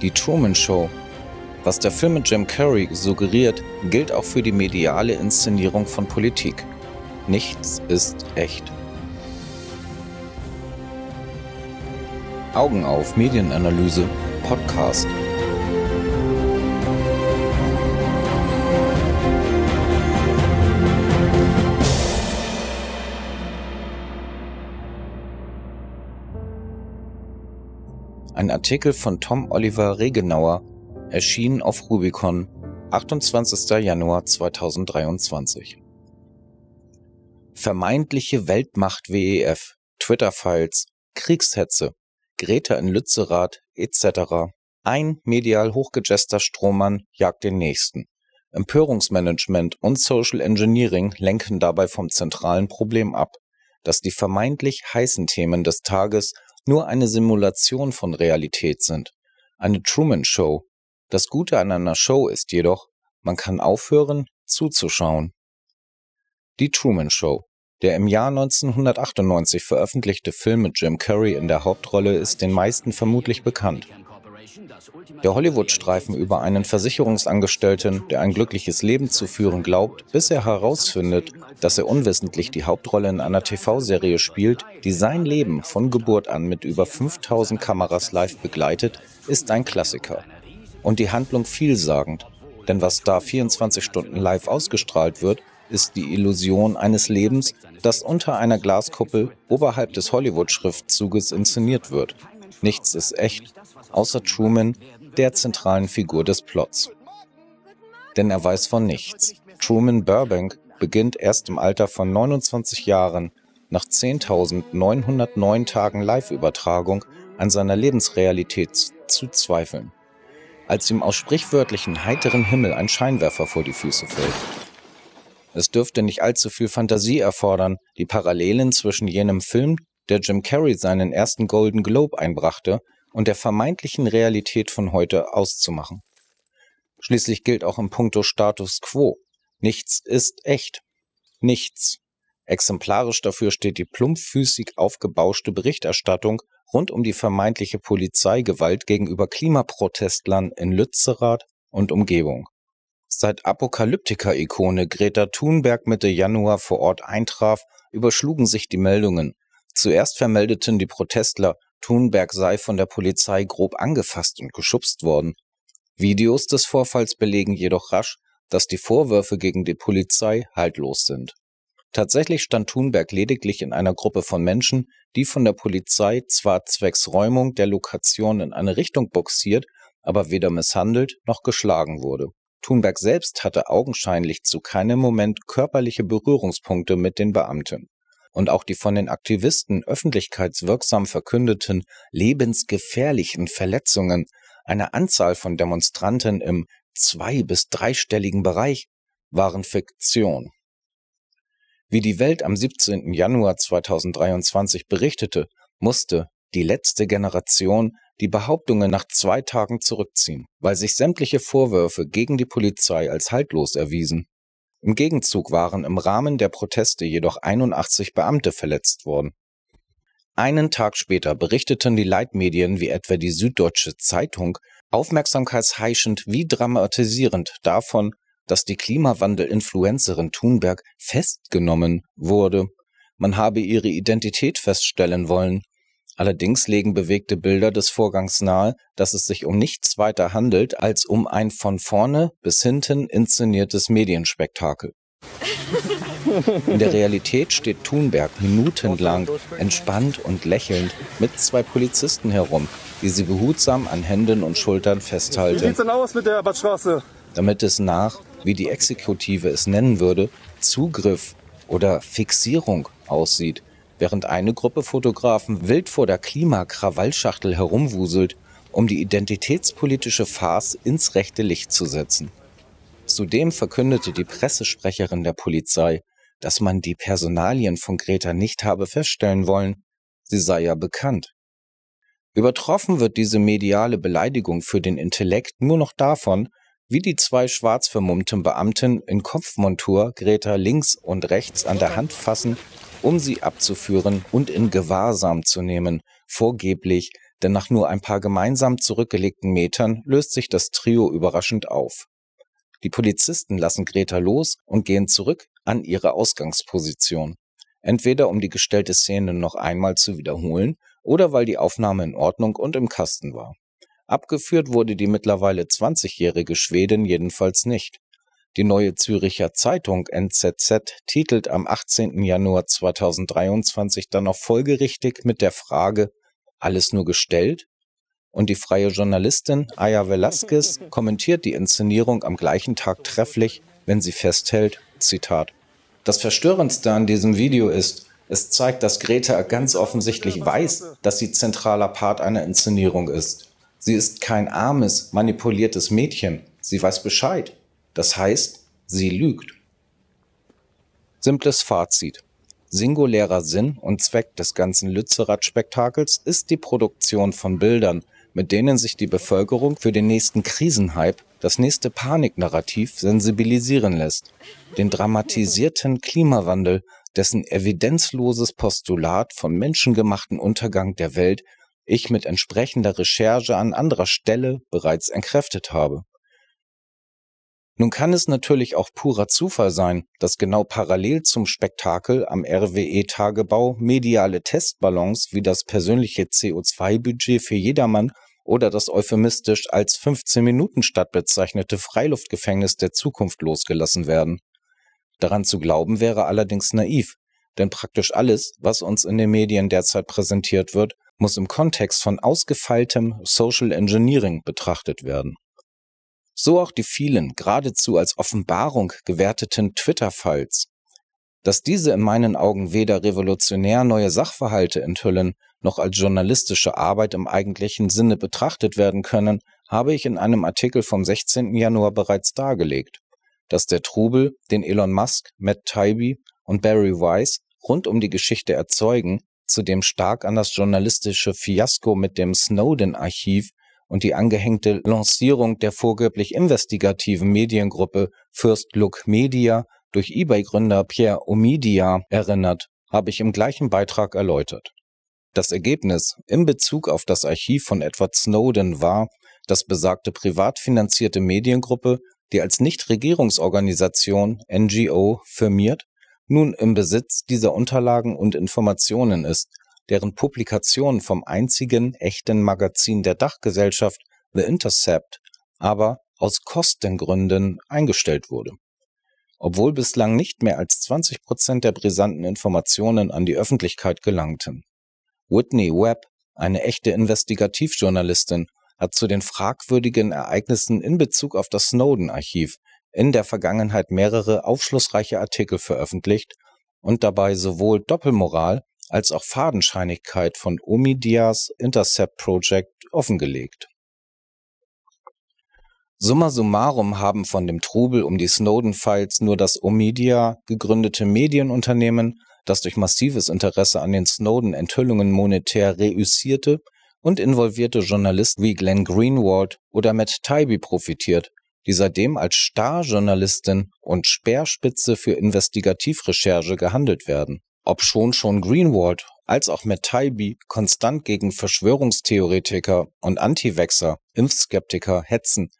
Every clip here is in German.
Die Truman Show. Was der Film mit Jim Carrey suggeriert, gilt auch für die mediale Inszenierung von Politik. Nichts ist echt. Augen auf Medienanalyse, Podcast. Artikel von Tom Oliver Regenauer, erschienen auf Rubicon, 28. Januar 2023. Vermeintliche Weltmacht WEF, Twitter-Files, Kriegshetze, Greta in Lützerath etc. Ein medial hochgejester Strohmann jagt den nächsten. Empörungsmanagement und Social Engineering lenken dabei vom zentralen Problem ab, dass die vermeintlich heißen Themen des Tages nur eine Simulation von Realität sind. Eine Truman Show. Das Gute an einer Show ist jedoch, man kann aufhören, zuzuschauen. Die Truman Show. Der im Jahr 1998 veröffentlichte Film mit Jim Carrey in der Hauptrolle ist den meisten vermutlich bekannt. Der Hollywood-Streifen über einen Versicherungsangestellten, der ein glückliches Leben zu führen glaubt, bis er herausfindet, dass er unwissentlich die Hauptrolle in einer TV-Serie spielt, die sein Leben von Geburt an mit über 5000 Kameras live begleitet, ist ein Klassiker. Und die Handlung vielsagend, denn was da 24 Stunden live ausgestrahlt wird, ist die Illusion eines Lebens, das unter einer Glaskuppel oberhalb des Hollywood-Schriftzuges inszeniert wird. Nichts ist echt, außer Truman, der zentralen Figur des Plots. Denn er weiß von nichts. Truman Burbank beginnt erst im Alter von 29 Jahren nach 10.909 Tagen Live-Übertragung an seiner Lebensrealität zu zweifeln, als ihm aus sprichwörtlichen heiterem Himmel ein Scheinwerfer vor die Füße fällt. Es dürfte nicht allzu viel Fantasie erfordern, die Parallelen zwischen jenem Film, der Jim Carrey seinen ersten Golden Globe einbrachte, und der vermeintlichen Realität von heute auszumachen. Schließlich gilt auch im Punkto Status quo. Nichts ist echt. Nichts. Exemplarisch dafür steht die plumpfüßig aufgebauschte Berichterstattung rund um die vermeintliche Polizeigewalt gegenüber Klimaprotestlern in Lützerath und Umgebung. Seit Apokalyptiker-Ikone Greta Thunberg Mitte Januar vor Ort eintraf, überschlugen sich die Meldungen. Zuerst vermeldeten die Protestler Thunberg sei von der Polizei grob angefasst und geschubst worden. Videos des Vorfalls belegen jedoch rasch, dass die Vorwürfe gegen die Polizei haltlos sind. Tatsächlich stand Thunberg lediglich in einer Gruppe von Menschen, die von der Polizei zwar zwecks Räumung der Lokation in eine Richtung boxiert, aber weder misshandelt noch geschlagen wurde. Thunberg selbst hatte augenscheinlich zu keinem Moment körperliche Berührungspunkte mit den Beamten und auch die von den Aktivisten öffentlichkeitswirksam verkündeten lebensgefährlichen Verletzungen einer Anzahl von Demonstranten im zwei- bis dreistelligen Bereich waren Fiktion. Wie die Welt am 17. Januar 2023 berichtete, musste die letzte Generation die Behauptungen nach zwei Tagen zurückziehen, weil sich sämtliche Vorwürfe gegen die Polizei als haltlos erwiesen. Im Gegenzug waren im Rahmen der Proteste jedoch 81 Beamte verletzt worden. Einen Tag später berichteten die Leitmedien wie etwa die Süddeutsche Zeitung aufmerksamkeitsheischend wie dramatisierend davon, dass die Klimawandel-Influencerin Thunberg festgenommen wurde. Man habe ihre Identität feststellen wollen. Allerdings legen bewegte Bilder des Vorgangs nahe, dass es sich um nichts weiter handelt als um ein von vorne bis hinten inszeniertes Medienspektakel. In der Realität steht Thunberg minutenlang entspannt und lächelnd mit zwei Polizisten herum, die sie behutsam an Händen und Schultern festhalten. Wie sieht's denn aus mit der Abadstraße? Damit es nach, wie die Exekutive es nennen würde, Zugriff oder Fixierung aussieht während eine Gruppe Fotografen wild vor der Klimakrawallschachtel herumwuselt, um die identitätspolitische Farce ins rechte Licht zu setzen. Zudem verkündete die Pressesprecherin der Polizei, dass man die Personalien von Greta nicht habe feststellen wollen, sie sei ja bekannt. Übertroffen wird diese mediale Beleidigung für den Intellekt nur noch davon, wie die zwei schwarz vermummten Beamten in Kopfmontur Greta links und rechts an der Hand fassen um sie abzuführen und in Gewahrsam zu nehmen, vorgeblich, denn nach nur ein paar gemeinsam zurückgelegten Metern löst sich das Trio überraschend auf. Die Polizisten lassen Greta los und gehen zurück an ihre Ausgangsposition. Entweder um die gestellte Szene noch einmal zu wiederholen oder weil die Aufnahme in Ordnung und im Kasten war. Abgeführt wurde die mittlerweile 20-jährige Schwedin jedenfalls nicht. Die neue Züricher Zeitung NZZ titelt am 18. Januar 2023 dann auch folgerichtig mit der Frage Alles nur gestellt? Und die freie Journalistin Aya Velasquez kommentiert die Inszenierung am gleichen Tag trefflich, wenn sie festhält, Zitat, Das Verstörendste an diesem Video ist, es zeigt, dass Greta ganz offensichtlich weiß, dass sie zentraler Part einer Inszenierung ist. Sie ist kein armes, manipuliertes Mädchen. Sie weiß Bescheid. Das heißt, sie lügt. Simples Fazit. Singulärer Sinn und Zweck des ganzen Lützerath-Spektakels ist die Produktion von Bildern, mit denen sich die Bevölkerung für den nächsten Krisenhype, das nächste Paniknarrativ sensibilisieren lässt. Den dramatisierten Klimawandel, dessen evidenzloses Postulat von menschengemachten Untergang der Welt ich mit entsprechender Recherche an anderer Stelle bereits entkräftet habe. Nun kann es natürlich auch purer Zufall sein, dass genau parallel zum Spektakel am RWE-Tagebau mediale Testballons wie das persönliche CO2-Budget für jedermann oder das euphemistisch als 15 Minuten Stadt bezeichnete Freiluftgefängnis der Zukunft losgelassen werden. Daran zu glauben wäre allerdings naiv, denn praktisch alles, was uns in den Medien derzeit präsentiert wird, muss im Kontext von ausgefeiltem Social Engineering betrachtet werden so auch die vielen geradezu als Offenbarung gewerteten Twitter-Files. Dass diese in meinen Augen weder revolutionär neue Sachverhalte enthüllen, noch als journalistische Arbeit im eigentlichen Sinne betrachtet werden können, habe ich in einem Artikel vom 16. Januar bereits dargelegt. Dass der Trubel, den Elon Musk, Matt Taibbi und Barry Weiss rund um die Geschichte erzeugen, zudem stark an das journalistische Fiasko mit dem Snowden-Archiv und die angehängte Lancierung der vorgeblich investigativen Mediengruppe First Look Media durch eBay-Gründer Pierre Omidia erinnert, habe ich im gleichen Beitrag erläutert. Das Ergebnis in Bezug auf das Archiv von Edward Snowden war, dass besagte privat finanzierte Mediengruppe, die als Nichtregierungsorganisation NGO firmiert, nun im Besitz dieser Unterlagen und Informationen ist deren Publikation vom einzigen echten Magazin der Dachgesellschaft The Intercept aber aus Kostengründen eingestellt wurde. Obwohl bislang nicht mehr als 20 Prozent der brisanten Informationen an die Öffentlichkeit gelangten. Whitney Webb, eine echte Investigativjournalistin, hat zu den fragwürdigen Ereignissen in Bezug auf das Snowden-Archiv in der Vergangenheit mehrere aufschlussreiche Artikel veröffentlicht und dabei sowohl Doppelmoral als auch Fadenscheinigkeit von Omidias Intercept Project offengelegt. Summa summarum haben von dem Trubel um die Snowden-Files nur das Omidia gegründete Medienunternehmen, das durch massives Interesse an den Snowden-Enthüllungen monetär reüssierte, und involvierte Journalisten wie Glenn Greenwald oder Matt Tybee profitiert, die seitdem als Starjournalistin und Speerspitze für Investigativrecherche gehandelt werden. Ob schon Greenwald als auch Matt Taibbi konstant gegen Verschwörungstheoretiker und anti wechser Impfskeptiker hetzen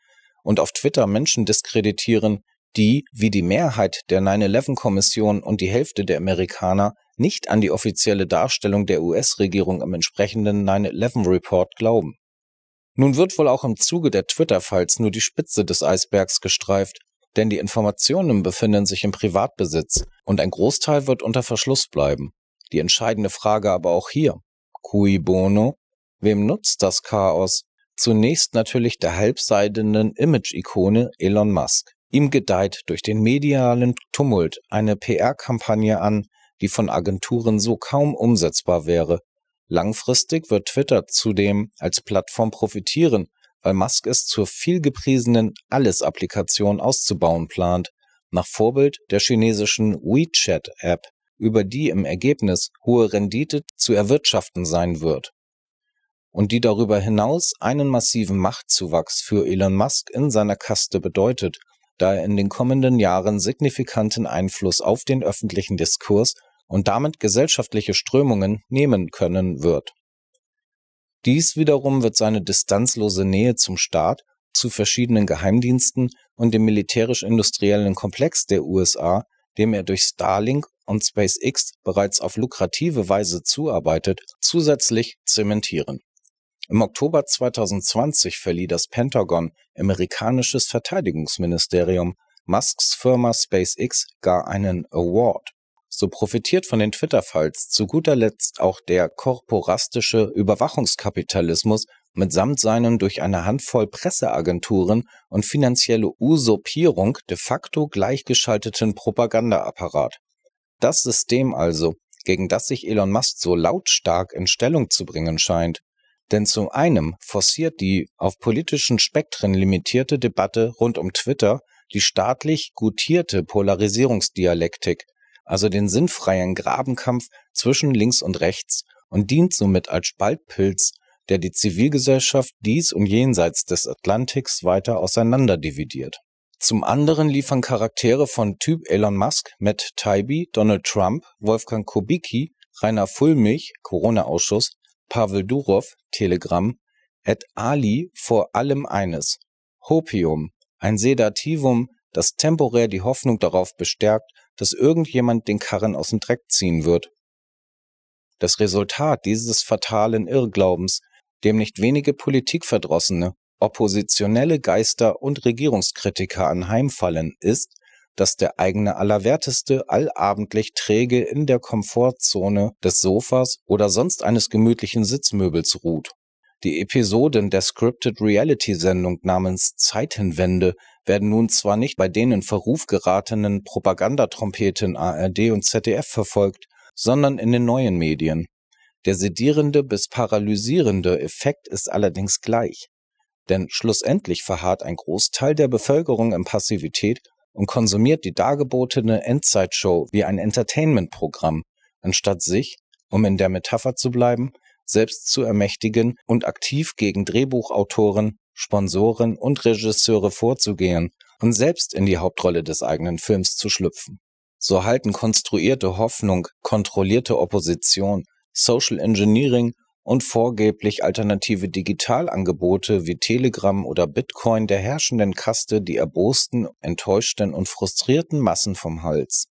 und auf Twitter Menschen diskreditieren, die, wie die Mehrheit der 9-11-Kommission und die Hälfte der Amerikaner, nicht an die offizielle Darstellung der US-Regierung im entsprechenden 9-11-Report glauben. Nun wird wohl auch im Zuge der Twitter-Files nur die Spitze des Eisbergs gestreift denn die Informationen befinden sich im Privatbesitz und ein Großteil wird unter Verschluss bleiben. Die entscheidende Frage aber auch hier. Cui bono? Wem nutzt das Chaos? Zunächst natürlich der halbseidenen Image-Ikone Elon Musk. Ihm gedeiht durch den medialen Tumult eine PR-Kampagne an, die von Agenturen so kaum umsetzbar wäre. Langfristig wird Twitter zudem als Plattform profitieren, weil Musk es zur vielgepriesenen Alles-Applikation auszubauen plant, nach Vorbild der chinesischen WeChat-App, über die im Ergebnis hohe Rendite zu erwirtschaften sein wird und die darüber hinaus einen massiven Machtzuwachs für Elon Musk in seiner Kaste bedeutet, da er in den kommenden Jahren signifikanten Einfluss auf den öffentlichen Diskurs und damit gesellschaftliche Strömungen nehmen können wird. Dies wiederum wird seine distanzlose Nähe zum Staat, zu verschiedenen Geheimdiensten und dem militärisch-industriellen Komplex der USA, dem er durch Starlink und SpaceX bereits auf lukrative Weise zuarbeitet, zusätzlich zementieren. Im Oktober 2020 verlieh das Pentagon, amerikanisches Verteidigungsministerium, Musks Firma SpaceX gar einen Award so profitiert von den Twitter-Files zu guter Letzt auch der korporastische Überwachungskapitalismus mitsamt seinen durch eine Handvoll Presseagenturen und finanzielle Usurpierung de facto gleichgeschalteten Propagandaapparat. Das System also, gegen das sich Elon Musk so lautstark in Stellung zu bringen scheint. Denn zum einen forciert die auf politischen Spektren limitierte Debatte rund um Twitter die staatlich gutierte Polarisierungsdialektik, also den sinnfreien Grabenkampf zwischen links und rechts und dient somit als Spaltpilz, der die Zivilgesellschaft dies und jenseits des Atlantiks weiter auseinanderdividiert. Zum anderen liefern Charaktere von Typ Elon Musk, Matt Taibbi, Donald Trump, Wolfgang Kubicki, Rainer Fulmich, Corona-Ausschuss, Pavel Durov, Telegram, et Ali vor allem eines, Hopium, ein Sedativum, das temporär die Hoffnung darauf bestärkt, dass irgendjemand den Karren aus dem Dreck ziehen wird. Das Resultat dieses fatalen Irrglaubens, dem nicht wenige Politikverdrossene, oppositionelle Geister und Regierungskritiker anheimfallen, ist, dass der eigene Allerwerteste allabendlich träge in der Komfortzone des Sofas oder sonst eines gemütlichen Sitzmöbels ruht. Die Episoden der Scripted Reality Sendung namens Zeitenwende werden nun zwar nicht bei den in Verruf geratenen Propagandatrompeten ARD und ZDF verfolgt, sondern in den neuen Medien. Der sedierende bis paralysierende Effekt ist allerdings gleich. Denn schlussendlich verharrt ein Großteil der Bevölkerung in Passivität und konsumiert die dargebotene Endzeitshow wie ein Entertainment-Programm, anstatt sich, um in der Metapher zu bleiben, selbst zu ermächtigen und aktiv gegen Drehbuchautoren, Sponsoren und Regisseure vorzugehen und selbst in die Hauptrolle des eigenen Films zu schlüpfen. So halten konstruierte Hoffnung, kontrollierte Opposition, Social Engineering und vorgeblich alternative Digitalangebote wie Telegram oder Bitcoin der herrschenden Kaste die erbosten, enttäuschten und frustrierten Massen vom Hals.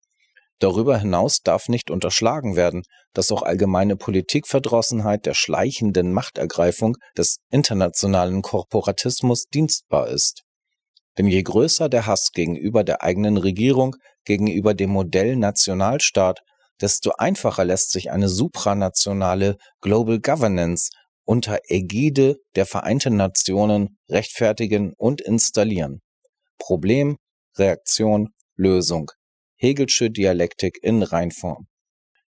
Darüber hinaus darf nicht unterschlagen werden, dass auch allgemeine Politikverdrossenheit der schleichenden Machtergreifung des internationalen Korporatismus dienstbar ist. Denn je größer der Hass gegenüber der eigenen Regierung, gegenüber dem Modell Nationalstaat, desto einfacher lässt sich eine supranationale Global Governance unter Ägide der Vereinten Nationen rechtfertigen und installieren. Problem, Reaktion, Lösung. Hegelsche Dialektik in Reinform.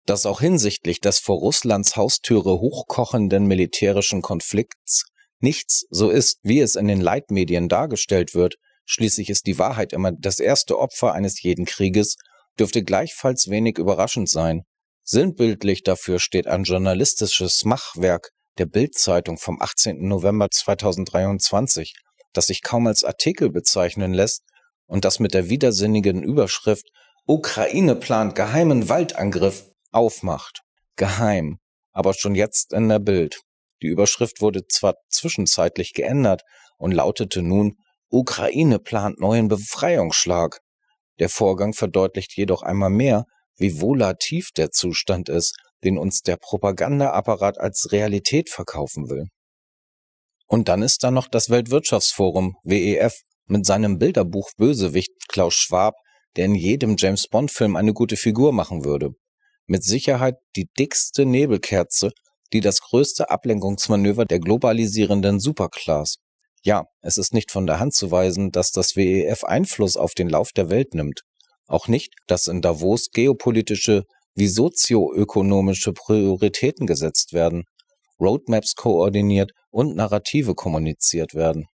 Dass auch hinsichtlich des vor Russlands Haustüre hochkochenden militärischen Konflikts nichts so ist, wie es in den Leitmedien dargestellt wird, schließlich ist die Wahrheit immer das erste Opfer eines jeden Krieges, dürfte gleichfalls wenig überraschend sein. Sinnbildlich dafür steht ein journalistisches Machwerk der Bildzeitung vom 18. November 2023, das sich kaum als Artikel bezeichnen lässt und das mit der widersinnigen Überschrift Ukraine plant geheimen Waldangriff aufmacht. Geheim, aber schon jetzt in der Bild. Die Überschrift wurde zwar zwischenzeitlich geändert und lautete nun Ukraine plant neuen Befreiungsschlag. Der Vorgang verdeutlicht jedoch einmal mehr, wie volatil der Zustand ist, den uns der Propagandaapparat als Realität verkaufen will. Und dann ist da noch das Weltwirtschaftsforum WEF mit seinem Bilderbuch Bösewicht Klaus Schwab, der in jedem James Bond-Film eine gute Figur machen würde. Mit Sicherheit die dickste Nebelkerze, die das größte Ablenkungsmanöver der globalisierenden Superclass. Ja, es ist nicht von der Hand zu weisen, dass das WEF Einfluss auf den Lauf der Welt nimmt. Auch nicht, dass in Davos geopolitische wie sozioökonomische Prioritäten gesetzt werden, Roadmaps koordiniert und Narrative kommuniziert werden.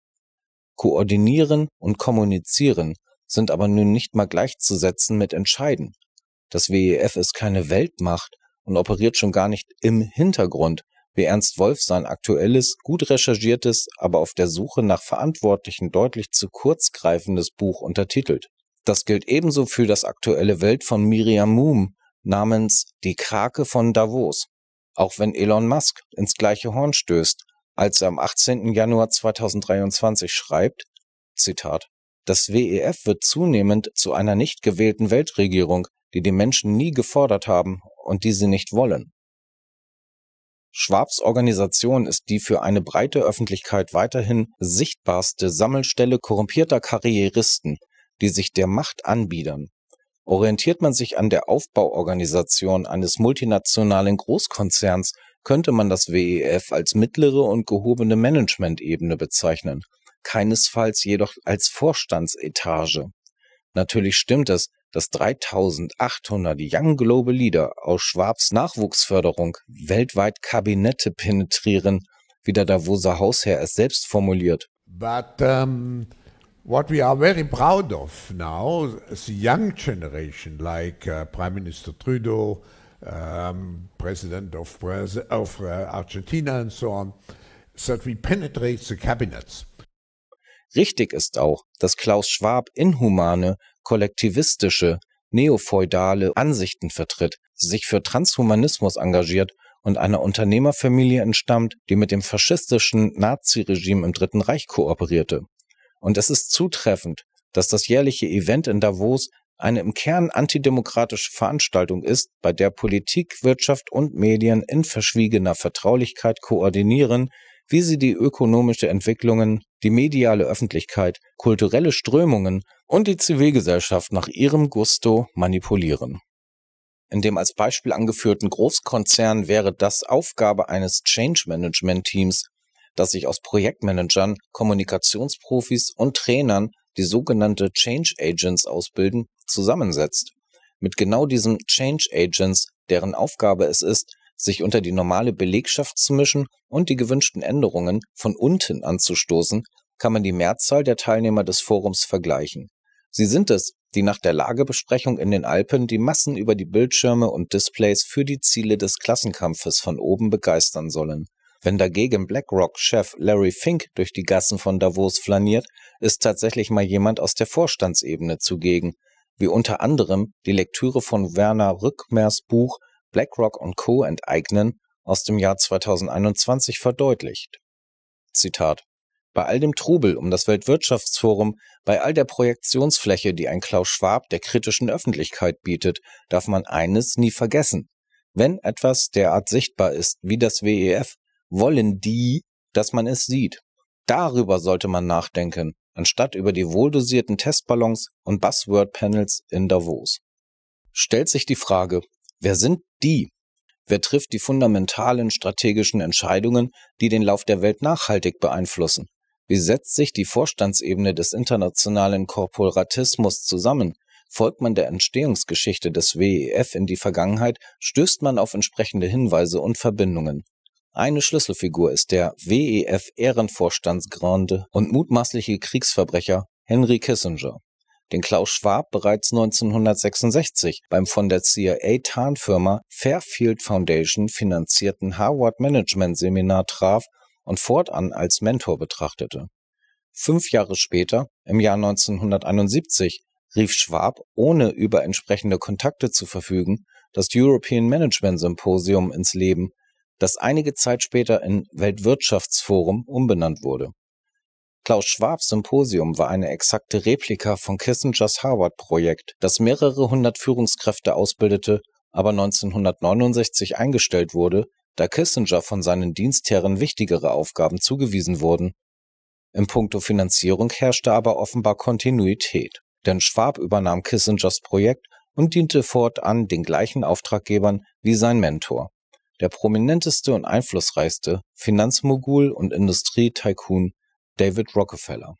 Koordinieren und kommunizieren sind aber nun nicht mal gleichzusetzen mit entscheiden. Das WEF ist keine Weltmacht und operiert schon gar nicht im Hintergrund, wie Ernst Wolf sein aktuelles, gut recherchiertes, aber auf der Suche nach Verantwortlichen deutlich zu kurz greifendes Buch untertitelt. Das gilt ebenso für das aktuelle Welt von Miriam Moom namens Die Krake von Davos. Auch wenn Elon Musk ins gleiche Horn stößt, als er am 18. Januar 2023 schreibt, Zitat, das WEF wird zunehmend zu einer nicht gewählten Weltregierung, die die Menschen nie gefordert haben und die sie nicht wollen. Schwabs Organisation ist die für eine breite Öffentlichkeit weiterhin sichtbarste Sammelstelle korrumpierter Karrieristen, die sich der Macht anbiedern. Orientiert man sich an der Aufbauorganisation eines multinationalen Großkonzerns, könnte man das WEF als mittlere und gehobene Managementebene bezeichnen, keinesfalls jedoch als Vorstandsetage. Natürlich stimmt es, dass 3800 Young Global Leader aus Schwabs Nachwuchsförderung weltweit Kabinette penetrieren, wie der Davoser Hausherr es selbst formuliert. But um, what we are very proud of now is the young generation, like uh, Prime Minister Trudeau, um, President of, of uh, Argentina, and so on, so that we penetrate the cabinets. Richtig ist auch, dass Klaus Schwab inhumane, kollektivistische, neofeudale Ansichten vertritt, sich für Transhumanismus engagiert und einer Unternehmerfamilie entstammt, die mit dem faschistischen Naziregime im Dritten Reich kooperierte. Und es ist zutreffend, dass das jährliche Event in Davos eine im Kern antidemokratische Veranstaltung ist, bei der Politik, Wirtschaft und Medien in verschwiegener Vertraulichkeit koordinieren, wie sie die ökonomische Entwicklungen, die mediale Öffentlichkeit, kulturelle Strömungen und die Zivilgesellschaft nach ihrem Gusto manipulieren. In dem als Beispiel angeführten Großkonzern wäre das Aufgabe eines Change Management Teams, das sich aus Projektmanagern, Kommunikationsprofis und Trainern, die sogenannte Change Agents ausbilden, zusammensetzt. Mit genau diesen Change Agents, deren Aufgabe es ist, sich unter die normale Belegschaft zu mischen und die gewünschten Änderungen von unten anzustoßen, kann man die Mehrzahl der Teilnehmer des Forums vergleichen. Sie sind es, die nach der Lagebesprechung in den Alpen die Massen über die Bildschirme und Displays für die Ziele des Klassenkampfes von oben begeistern sollen. Wenn dagegen BlackRock-Chef Larry Fink durch die Gassen von Davos flaniert, ist tatsächlich mal jemand aus der Vorstandsebene zugegen, wie unter anderem die Lektüre von Werner Rückmers Buch BlackRock und Co. enteignen aus dem Jahr 2021 verdeutlicht. Zitat bei all dem Trubel um das Weltwirtschaftsforum, bei all der Projektionsfläche, die ein Klaus Schwab der kritischen Öffentlichkeit bietet, darf man eines nie vergessen. Wenn etwas derart sichtbar ist wie das WEF, wollen die, dass man es sieht. Darüber sollte man nachdenken, anstatt über die wohldosierten Testballons und Buzzword-Panels in Davos. Stellt sich die Frage, Wer sind die? Wer trifft die fundamentalen strategischen Entscheidungen, die den Lauf der Welt nachhaltig beeinflussen? Wie setzt sich die Vorstandsebene des internationalen Korporatismus zusammen? Folgt man der Entstehungsgeschichte des WEF in die Vergangenheit, stößt man auf entsprechende Hinweise und Verbindungen. Eine Schlüsselfigur ist der WEF Ehrenvorstandsgrande und mutmaßliche Kriegsverbrecher Henry Kissinger den Klaus Schwab bereits 1966 beim von der CIA-Tarnfirma Fairfield Foundation finanzierten Harvard Management Seminar traf und fortan als Mentor betrachtete. Fünf Jahre später, im Jahr 1971, rief Schwab, ohne über entsprechende Kontakte zu verfügen, das European Management Symposium ins Leben, das einige Zeit später in Weltwirtschaftsforum umbenannt wurde Klaus Schwabs Symposium war eine exakte Replika von Kissingers Harvard-Projekt, das mehrere hundert Führungskräfte ausbildete, aber 1969 eingestellt wurde, da Kissinger von seinen Dienstherren wichtigere Aufgaben zugewiesen wurden. Im puncto Finanzierung herrschte aber offenbar Kontinuität, denn Schwab übernahm Kissingers Projekt und diente fortan den gleichen Auftraggebern wie sein Mentor. Der prominenteste und einflussreichste Finanzmogul und Industrie-Tycoon David Rockefeller.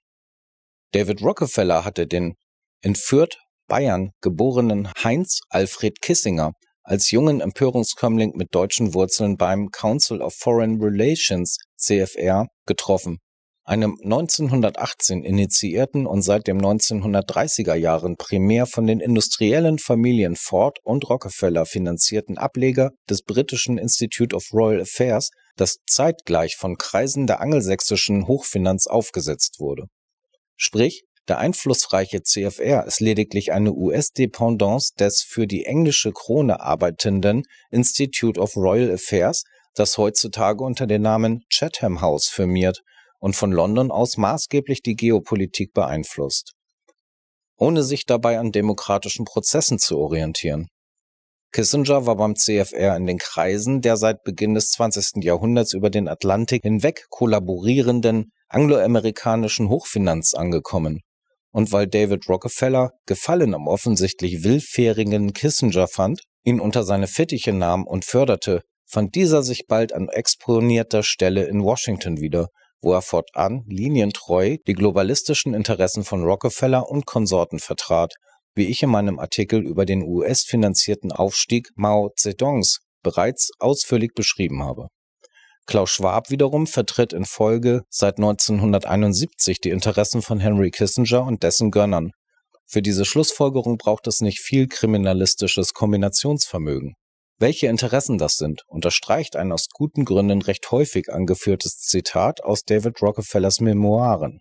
David Rockefeller hatte den entführt Bayern geborenen Heinz Alfred Kissinger als jungen Empörungskömmling mit deutschen Wurzeln beim Council of Foreign Relations CFR getroffen einem 1918 initiierten und seit dem 1930er Jahren primär von den industriellen Familien Ford und Rockefeller finanzierten Ableger des britischen Institute of Royal Affairs, das zeitgleich von Kreisen der angelsächsischen Hochfinanz aufgesetzt wurde. Sprich, der einflussreiche CFR ist lediglich eine US-Dependance des für die englische Krone arbeitenden Institute of Royal Affairs, das heutzutage unter dem Namen Chatham House firmiert und von London aus maßgeblich die Geopolitik beeinflusst, ohne sich dabei an demokratischen Prozessen zu orientieren. Kissinger war beim CFR in den Kreisen der seit Beginn des 20. Jahrhunderts über den Atlantik hinweg kollaborierenden angloamerikanischen Hochfinanz angekommen. Und weil David Rockefeller Gefallen am offensichtlich willfährigen Kissinger fand, ihn unter seine Fittiche nahm und förderte, fand dieser sich bald an exponierter Stelle in Washington wieder wo er fortan linientreu die globalistischen Interessen von Rockefeller und Konsorten vertrat, wie ich in meinem Artikel über den US-finanzierten Aufstieg Mao Zedongs bereits ausführlich beschrieben habe. Klaus Schwab wiederum vertritt in Folge seit 1971 die Interessen von Henry Kissinger und dessen Gönnern. Für diese Schlussfolgerung braucht es nicht viel kriminalistisches Kombinationsvermögen. Welche Interessen das sind, unterstreicht ein aus guten Gründen recht häufig angeführtes Zitat aus David Rockefellers Memoiren.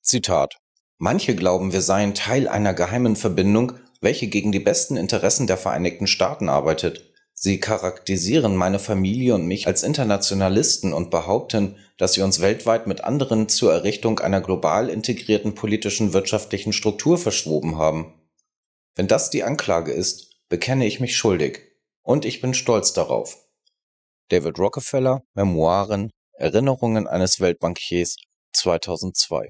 Zitat Manche glauben, wir seien Teil einer geheimen Verbindung, welche gegen die besten Interessen der Vereinigten Staaten arbeitet. Sie charakterisieren meine Familie und mich als Internationalisten und behaupten, dass sie uns weltweit mit anderen zur Errichtung einer global integrierten politischen wirtschaftlichen Struktur verschwoben haben. Wenn das die Anklage ist, bekenne ich mich schuldig und ich bin stolz darauf. David Rockefeller, Memoiren, Erinnerungen eines Weltbankiers 2002.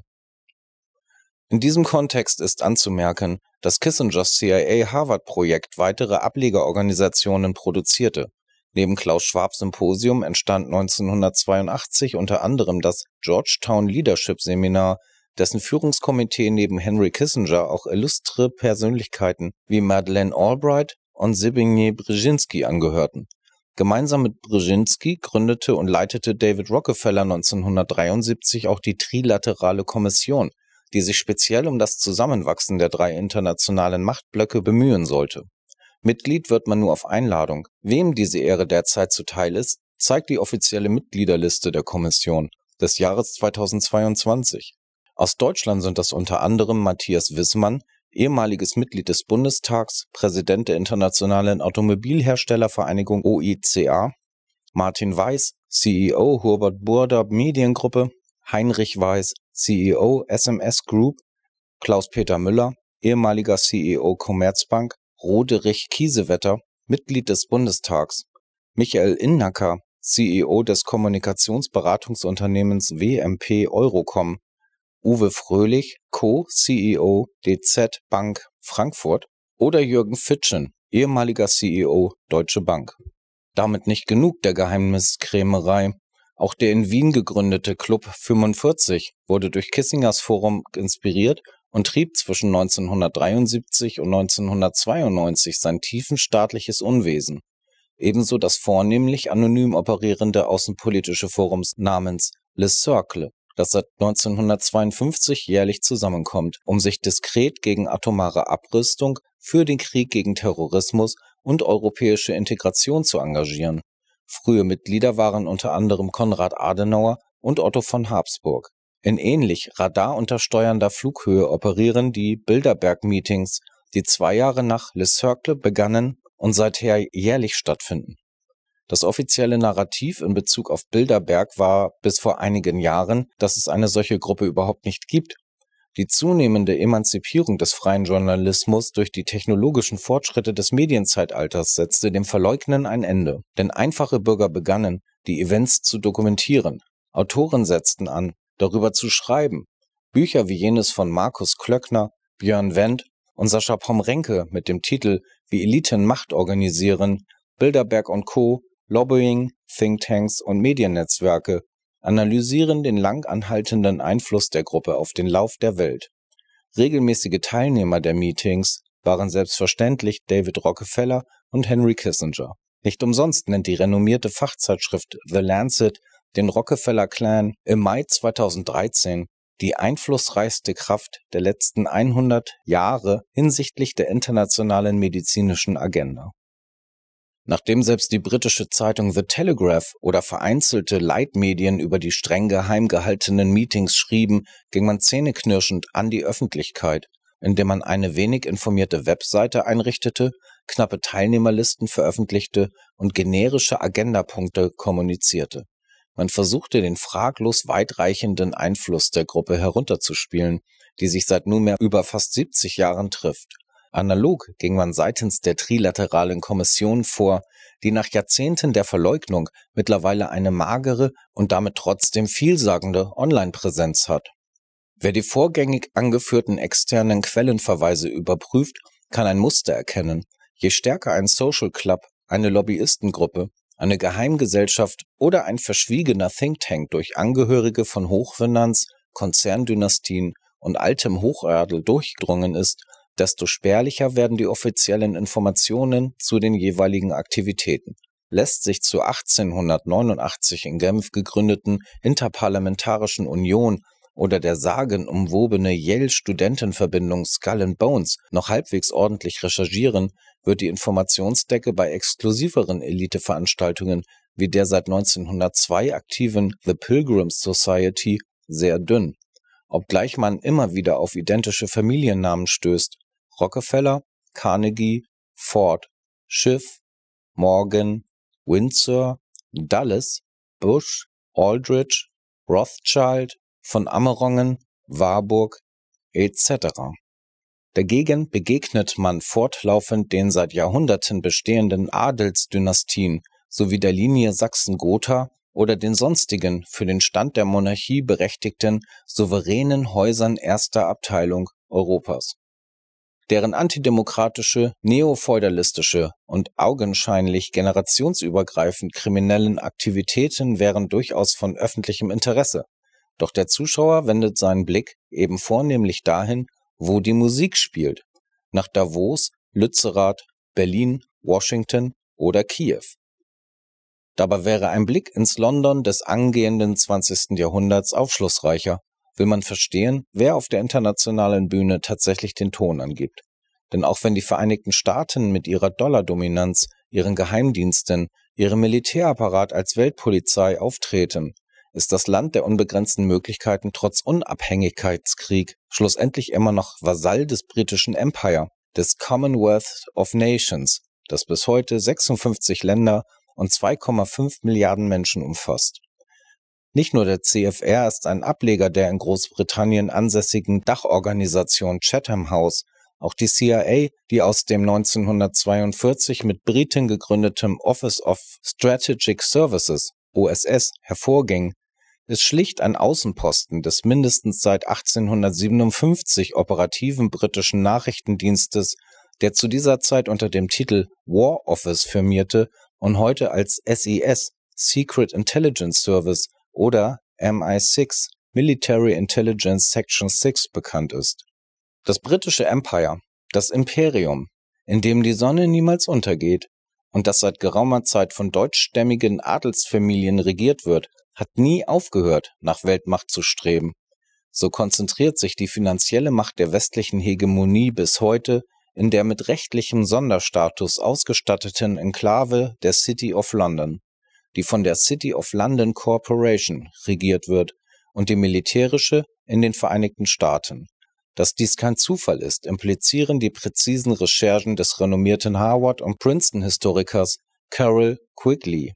In diesem Kontext ist anzumerken, dass Kissingers CIA-Harvard-Projekt weitere Ablegerorganisationen produzierte. Neben Klaus Schwab Symposium entstand 1982 unter anderem das Georgetown Leadership Seminar, dessen Führungskomitee neben Henry Kissinger auch illustre Persönlichkeiten wie Madeleine Albright, und Sibinje Brzezinski angehörten. Gemeinsam mit Brzezinski gründete und leitete David Rockefeller 1973 auch die Trilaterale Kommission, die sich speziell um das Zusammenwachsen der drei internationalen Machtblöcke bemühen sollte. Mitglied wird man nur auf Einladung. Wem diese Ehre derzeit zuteil ist, zeigt die offizielle Mitgliederliste der Kommission des Jahres 2022. Aus Deutschland sind das unter anderem Matthias Wissmann, ehemaliges Mitglied des Bundestags, Präsident der Internationalen Automobilherstellervereinigung OICA, Martin Weiß, CEO Hubert Burda Mediengruppe, Heinrich Weiß, CEO SMS Group, Klaus-Peter Müller, ehemaliger CEO Commerzbank, Roderich Kiesewetter, Mitglied des Bundestags, Michael Innacker, CEO des Kommunikationsberatungsunternehmens WMP Eurocom, Uwe Fröhlich, Co-CEO DZ Bank Frankfurt oder Jürgen Fitschen, ehemaliger CEO Deutsche Bank. Damit nicht genug der Geheimniskrämerei. Auch der in Wien gegründete Club 45 wurde durch Kissingers Forum inspiriert und trieb zwischen 1973 und 1992 sein tiefenstaatliches Unwesen. Ebenso das vornehmlich anonym operierende außenpolitische Forum namens Le Cercle, das seit 1952 jährlich zusammenkommt, um sich diskret gegen atomare Abrüstung, für den Krieg gegen Terrorismus und europäische Integration zu engagieren. Frühe Mitglieder waren unter anderem Konrad Adenauer und Otto von Habsburg. In ähnlich radaruntersteuernder Flughöhe operieren die Bilderberg-Meetings, die zwei Jahre nach Le Cercle begannen und seither jährlich stattfinden das offizielle Narrativ in Bezug auf Bilderberg war bis vor einigen Jahren, dass es eine solche Gruppe überhaupt nicht gibt. Die zunehmende Emanzipierung des freien Journalismus durch die technologischen Fortschritte des Medienzeitalters setzte dem Verleugnen ein Ende, denn einfache Bürger begannen, die Events zu dokumentieren. Autoren setzten an, darüber zu schreiben. Bücher wie jenes von Markus Klöckner, Björn Wendt und Sascha Pomrenke mit dem Titel Wie Eliten Macht organisieren, Bilderberg und Co. Lobbying, Thinktanks und Mediennetzwerke analysieren den lang anhaltenden Einfluss der Gruppe auf den Lauf der Welt. Regelmäßige Teilnehmer der Meetings waren selbstverständlich David Rockefeller und Henry Kissinger. Nicht umsonst nennt die renommierte Fachzeitschrift The Lancet den Rockefeller Clan im Mai 2013 die einflussreichste Kraft der letzten 100 Jahre hinsichtlich der internationalen medizinischen Agenda. Nachdem selbst die britische Zeitung The Telegraph oder vereinzelte Leitmedien über die streng geheim gehaltenen Meetings schrieben, ging man zähneknirschend an die Öffentlichkeit, indem man eine wenig informierte Webseite einrichtete, knappe Teilnehmerlisten veröffentlichte und generische Agendapunkte kommunizierte. Man versuchte den fraglos weitreichenden Einfluss der Gruppe herunterzuspielen, die sich seit nunmehr über fast 70 Jahren trifft. Analog ging man seitens der Trilateralen Kommission vor, die nach Jahrzehnten der Verleugnung mittlerweile eine magere und damit trotzdem vielsagende Online-Präsenz hat. Wer die vorgängig angeführten externen Quellenverweise überprüft, kann ein Muster erkennen. Je stärker ein Social Club, eine Lobbyistengruppe, eine Geheimgesellschaft oder ein verschwiegener Think Tank durch Angehörige von Hochfinanz, Konzerndynastien und altem Hochadel durchgedrungen ist, desto spärlicher werden die offiziellen Informationen zu den jeweiligen Aktivitäten. Lässt sich zur 1889 in Genf gegründeten Interparlamentarischen Union oder der sagenumwobene Yale-Studentenverbindung Skull and Bones noch halbwegs ordentlich recherchieren, wird die Informationsdecke bei exklusiveren Eliteveranstaltungen wie der seit 1902 aktiven The Pilgrims Society sehr dünn. Obgleich man immer wieder auf identische Familiennamen stößt, Rockefeller, Carnegie, Ford, Schiff, Morgan, Windsor, Dulles, Bush, Aldrich, Rothschild, von Amerongen, Warburg etc. Dagegen begegnet man fortlaufend den seit Jahrhunderten bestehenden Adelsdynastien sowie der Linie Sachsen-Gotha oder den sonstigen für den Stand der Monarchie berechtigten souveränen Häusern erster Abteilung Europas deren antidemokratische, neofeudalistische und augenscheinlich generationsübergreifend kriminellen Aktivitäten wären durchaus von öffentlichem Interesse. Doch der Zuschauer wendet seinen Blick eben vornehmlich dahin, wo die Musik spielt, nach Davos, Lützerath, Berlin, Washington oder Kiew. Dabei wäre ein Blick ins London des angehenden 20. Jahrhunderts aufschlussreicher will man verstehen, wer auf der internationalen Bühne tatsächlich den Ton angibt. Denn auch wenn die Vereinigten Staaten mit ihrer Dollardominanz, ihren Geheimdiensten, ihrem Militärapparat als Weltpolizei auftreten, ist das Land der unbegrenzten Möglichkeiten trotz Unabhängigkeitskrieg schlussendlich immer noch Vasall des britischen Empire, des Commonwealth of Nations, das bis heute 56 Länder und 2,5 Milliarden Menschen umfasst. Nicht nur der CFR ist ein Ableger der in Großbritannien ansässigen Dachorganisation Chatham House, auch die CIA, die aus dem 1942 mit Briten gegründetem Office of Strategic Services, OSS, hervorging, ist schlicht ein Außenposten des mindestens seit 1857 operativen britischen Nachrichtendienstes, der zu dieser Zeit unter dem Titel War Office firmierte und heute als SES, e Secret Intelligence Service, oder MI6 Military Intelligence Section 6 bekannt ist. Das britische Empire, das Imperium, in dem die Sonne niemals untergeht und das seit geraumer Zeit von deutschstämmigen Adelsfamilien regiert wird, hat nie aufgehört, nach Weltmacht zu streben. So konzentriert sich die finanzielle Macht der westlichen Hegemonie bis heute in der mit rechtlichem Sonderstatus ausgestatteten Enklave der City of London die von der City of London Corporation regiert wird und die militärische in den Vereinigten Staaten. Dass dies kein Zufall ist, implizieren die präzisen Recherchen des renommierten Harvard- und Princeton-Historikers Carol Quigley,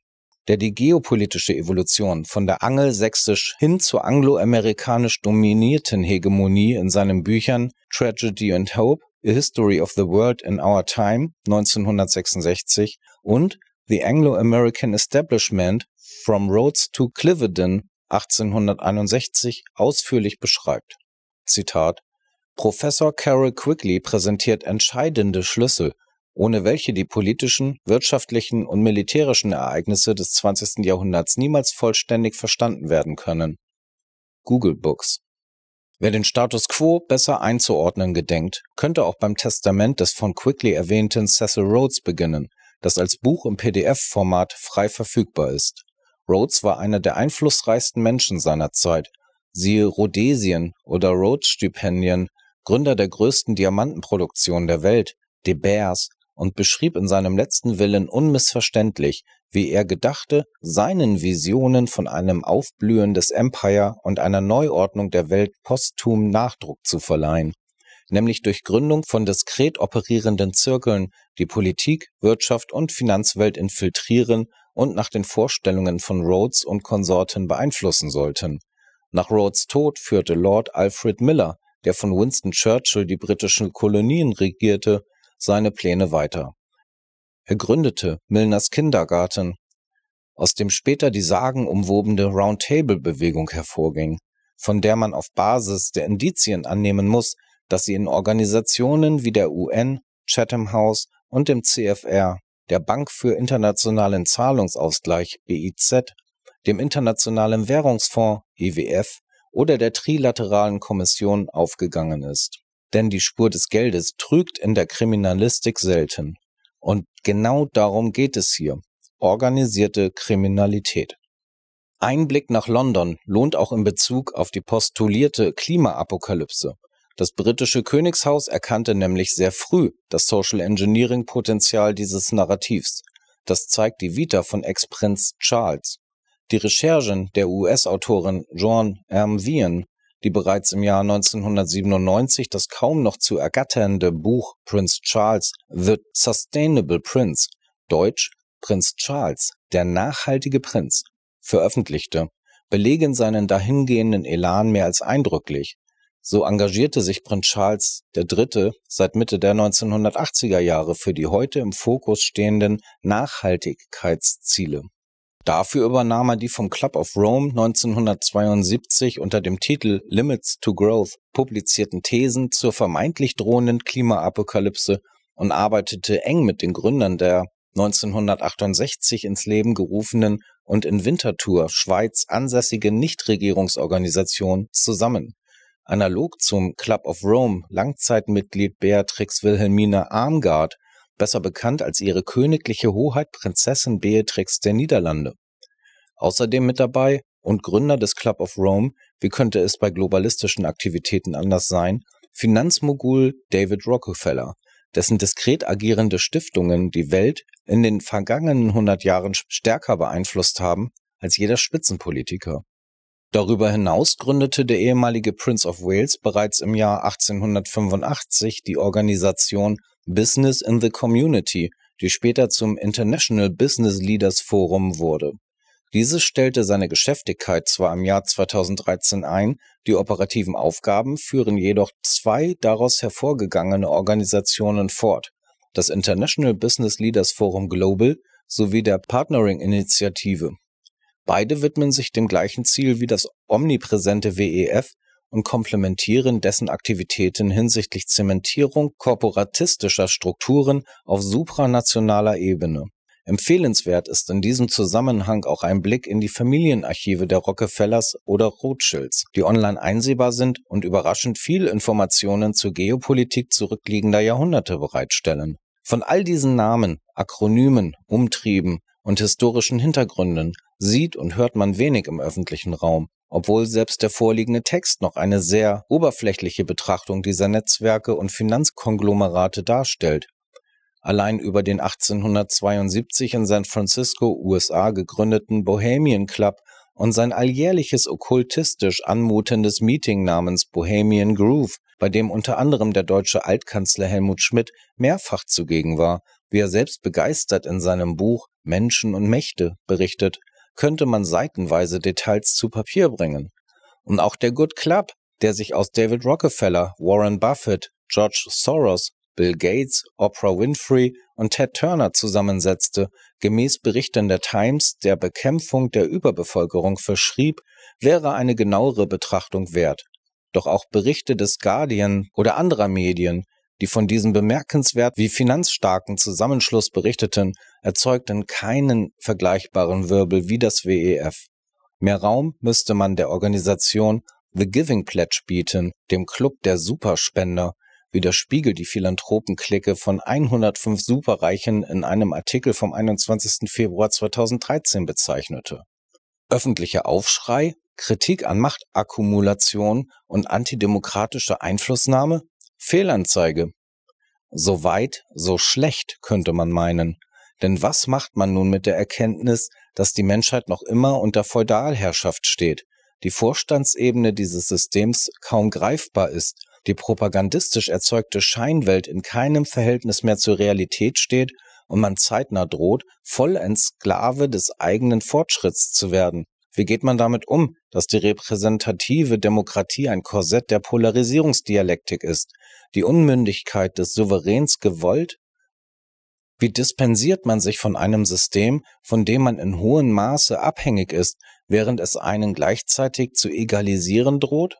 der die geopolitische Evolution von der angelsächsisch hin zur angloamerikanisch dominierten Hegemonie in seinen Büchern Tragedy and Hope, A History of the World in Our Time 1966 und The Anglo-American Establishment From Rhodes to Cliveden 1861 ausführlich beschreibt. Zitat Professor Carol Quigley präsentiert entscheidende Schlüssel, ohne welche die politischen, wirtschaftlichen und militärischen Ereignisse des 20. Jahrhunderts niemals vollständig verstanden werden können. Google Books Wer den Status quo besser einzuordnen gedenkt, könnte auch beim Testament des von Quigley erwähnten Cecil Rhodes beginnen – das als Buch im PDF-Format frei verfügbar ist. Rhodes war einer der einflussreichsten Menschen seiner Zeit, siehe Rhodesien oder Rhodes-Stipendien, Gründer der größten Diamantenproduktion der Welt, De Beers, und beschrieb in seinem letzten Willen unmissverständlich, wie er gedachte, seinen Visionen von einem Aufblühen des Empire und einer Neuordnung der Welt posthum Nachdruck zu verleihen nämlich durch Gründung von diskret operierenden Zirkeln, die Politik, Wirtschaft und Finanzwelt infiltrieren und nach den Vorstellungen von Rhodes und Konsorten beeinflussen sollten. Nach Rhodes Tod führte Lord Alfred Miller, der von Winston Churchill die britischen Kolonien regierte, seine Pläne weiter. Er gründete Milners Kindergarten, aus dem später die sagenumwobene Roundtable-Bewegung hervorging, von der man auf Basis der Indizien annehmen muss, dass sie in Organisationen wie der UN, Chatham House und dem CFR, der Bank für internationalen Zahlungsausgleich BIZ, e dem Internationalen Währungsfonds IWF e oder der Trilateralen Kommission aufgegangen ist. Denn die Spur des Geldes trügt in der Kriminalistik selten. Und genau darum geht es hier. Organisierte Kriminalität. Ein Blick nach London lohnt auch in Bezug auf die postulierte Klimaapokalypse das britische Königshaus erkannte nämlich sehr früh das Social Engineering-Potenzial dieses Narrativs. Das zeigt die Vita von Ex-Prinz Charles. Die Recherchen der US-Autorin Joan Vian, die bereits im Jahr 1997 das kaum noch zu ergatternde Buch Prince Charles, The Sustainable Prince, Deutsch Prinz Charles, der nachhaltige Prinz, veröffentlichte, belegen seinen dahingehenden Elan mehr als eindrücklich. So engagierte sich Prinz Charles III. seit Mitte der 1980er Jahre für die heute im Fokus stehenden Nachhaltigkeitsziele. Dafür übernahm er die vom Club of Rome 1972 unter dem Titel Limits to Growth publizierten Thesen zur vermeintlich drohenden Klimaapokalypse und arbeitete eng mit den Gründern der 1968 ins Leben gerufenen und in Winterthur, Schweiz ansässige Nichtregierungsorganisation zusammen analog zum Club of Rome Langzeitmitglied Beatrix Wilhelmina Armgard, besser bekannt als ihre königliche Hoheit Prinzessin Beatrix der Niederlande. Außerdem mit dabei und Gründer des Club of Rome, wie könnte es bei globalistischen Aktivitäten anders sein, Finanzmogul David Rockefeller, dessen diskret agierende Stiftungen die Welt in den vergangenen 100 Jahren stärker beeinflusst haben als jeder Spitzenpolitiker. Darüber hinaus gründete der ehemalige Prince of Wales bereits im Jahr 1885 die Organisation Business in the Community, die später zum International Business Leaders Forum wurde. Dieses stellte seine Geschäftigkeit zwar im Jahr 2013 ein, die operativen Aufgaben führen jedoch zwei daraus hervorgegangene Organisationen fort, das International Business Leaders Forum Global sowie der Partnering Initiative Beide widmen sich dem gleichen Ziel wie das omnipräsente WEF und komplementieren dessen Aktivitäten hinsichtlich Zementierung korporatistischer Strukturen auf supranationaler Ebene. Empfehlenswert ist in diesem Zusammenhang auch ein Blick in die Familienarchive der Rockefellers oder Rothschilds, die online einsehbar sind und überraschend viel Informationen zur Geopolitik zurückliegender Jahrhunderte bereitstellen. Von all diesen Namen, Akronymen, Umtrieben und historischen Hintergründen sieht und hört man wenig im öffentlichen Raum, obwohl selbst der vorliegende Text noch eine sehr oberflächliche Betrachtung dieser Netzwerke und Finanzkonglomerate darstellt. Allein über den 1872 in San Francisco, USA gegründeten Bohemian Club und sein alljährliches okkultistisch anmutendes Meeting namens Bohemian Groove, bei dem unter anderem der deutsche Altkanzler Helmut Schmidt mehrfach zugegen war, wie er selbst begeistert in seinem Buch Menschen und Mächte berichtet könnte man seitenweise Details zu Papier bringen. Und auch der Good Club, der sich aus David Rockefeller, Warren Buffett, George Soros, Bill Gates, Oprah Winfrey und Ted Turner zusammensetzte, gemäß Berichten der Times der Bekämpfung der Überbevölkerung verschrieb, wäre eine genauere Betrachtung wert. Doch auch Berichte des Guardian oder anderer Medien, die von diesem bemerkenswert wie finanzstarken Zusammenschluss berichteten, erzeugten keinen vergleichbaren Wirbel wie das WEF. Mehr Raum müsste man der Organisation The Giving Pledge bieten, dem Club der Superspender, wie der Spiegel die Philanthropenklicke von 105 Superreichen in einem Artikel vom 21. Februar 2013 bezeichnete. Öffentlicher Aufschrei, Kritik an Machtakkumulation und antidemokratische Einflussnahme Fehlanzeige. So weit, so schlecht könnte man meinen. Denn was macht man nun mit der Erkenntnis, dass die Menschheit noch immer unter Feudalherrschaft steht, die Vorstandsebene dieses Systems kaum greifbar ist, die propagandistisch erzeugte Scheinwelt in keinem Verhältnis mehr zur Realität steht und man zeitnah droht, vollends Sklave des eigenen Fortschritts zu werden? Wie geht man damit um, dass die repräsentative Demokratie ein Korsett der Polarisierungsdialektik ist, die Unmündigkeit des Souveräns gewollt? Wie dispensiert man sich von einem System, von dem man in hohem Maße abhängig ist, während es einen gleichzeitig zu egalisieren droht?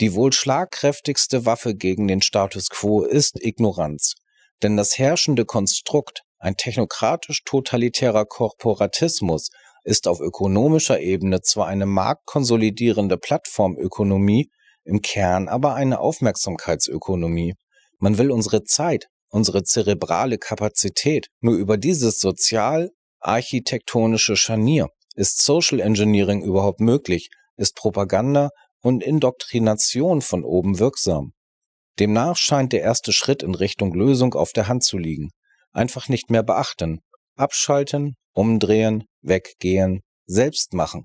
Die wohl schlagkräftigste Waffe gegen den Status quo ist Ignoranz, denn das herrschende Konstrukt, ein technokratisch-totalitärer Korporatismus, ist auf ökonomischer Ebene zwar eine marktkonsolidierende Plattformökonomie, im Kern aber eine Aufmerksamkeitsökonomie. Man will unsere Zeit, unsere zerebrale Kapazität nur über dieses sozial-architektonische Scharnier. Ist Social Engineering überhaupt möglich? Ist Propaganda und Indoktrination von oben wirksam? Demnach scheint der erste Schritt in Richtung Lösung auf der Hand zu liegen. Einfach nicht mehr beachten, abschalten, umdrehen, Weggehen selbst machen.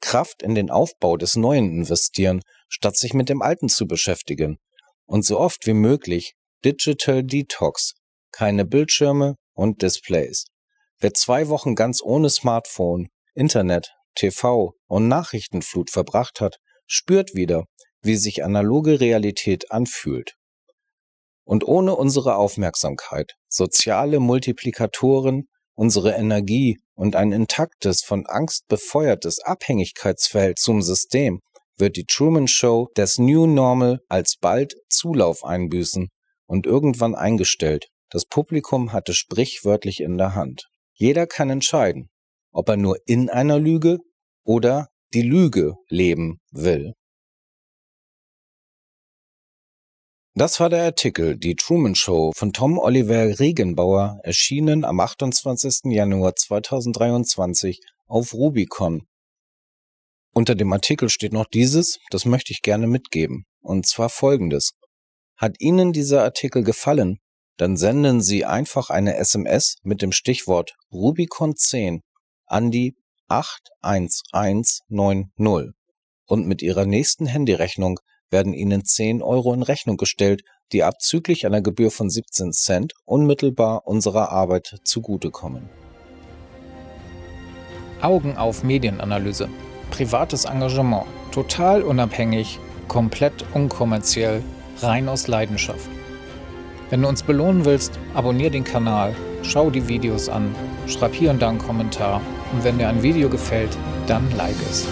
Kraft in den Aufbau des Neuen investieren, statt sich mit dem Alten zu beschäftigen. Und so oft wie möglich Digital Detox. Keine Bildschirme und Displays. Wer zwei Wochen ganz ohne Smartphone, Internet, TV und Nachrichtenflut verbracht hat, spürt wieder, wie sich analoge Realität anfühlt. Und ohne unsere Aufmerksamkeit, soziale Multiplikatoren unsere Energie und ein intaktes, von Angst befeuertes Abhängigkeitsfeld zum System wird die Truman Show des New Normal alsbald Zulauf einbüßen und irgendwann eingestellt. Das Publikum hatte sprichwörtlich in der Hand. Jeder kann entscheiden, ob er nur in einer Lüge oder die Lüge leben will. Das war der Artikel Die Truman Show von Tom Oliver Regenbauer, erschienen am 28. Januar 2023 auf Rubicon. Unter dem Artikel steht noch dieses, das möchte ich gerne mitgeben, und zwar folgendes. Hat Ihnen dieser Artikel gefallen, dann senden Sie einfach eine SMS mit dem Stichwort Rubicon 10 an die 81190 und mit Ihrer nächsten Handyrechnung werden Ihnen 10 Euro in Rechnung gestellt, die abzüglich einer Gebühr von 17 Cent unmittelbar unserer Arbeit zugutekommen. Augen auf Medienanalyse. Privates Engagement. Total unabhängig, komplett unkommerziell, rein aus Leidenschaft. Wenn du uns belohnen willst, abonnier den Kanal, schau die Videos an, schreib hier und da einen Kommentar und wenn dir ein Video gefällt, dann like es.